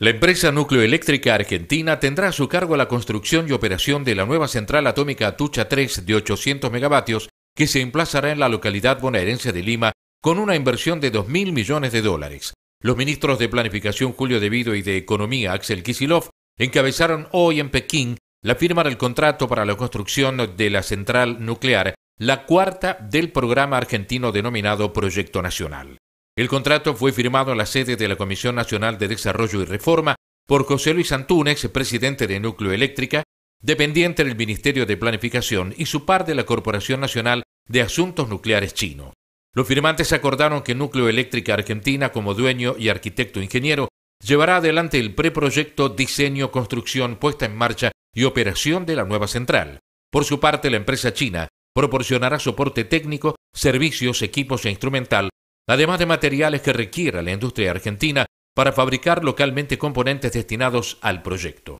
La empresa nucleoeléctrica Argentina tendrá a su cargo la construcción y operación de la nueva central atómica Tucha 3 de 800 megavatios que se emplazará en la localidad bonaerense de Lima con una inversión de 2.000 millones de dólares. Los ministros de Planificación Julio Vido y de Economía Axel Kisilov encabezaron hoy en Pekín la firma del contrato para la construcción de la central nuclear, la cuarta del programa argentino denominado Proyecto Nacional. El contrato fue firmado en la sede de la Comisión Nacional de Desarrollo y Reforma por José Luis Antúnez, presidente de Núcleo Eléctrica, dependiente del Ministerio de Planificación y su par de la Corporación Nacional de Asuntos Nucleares Chino. Los firmantes acordaron que Núcleo Eléctrica Argentina, como dueño y arquitecto ingeniero, llevará adelante el preproyecto diseño, construcción, puesta en marcha y operación de la nueva central. Por su parte, la empresa china proporcionará soporte técnico, servicios, equipos e instrumental además de materiales que requiera la industria argentina para fabricar localmente componentes destinados al proyecto.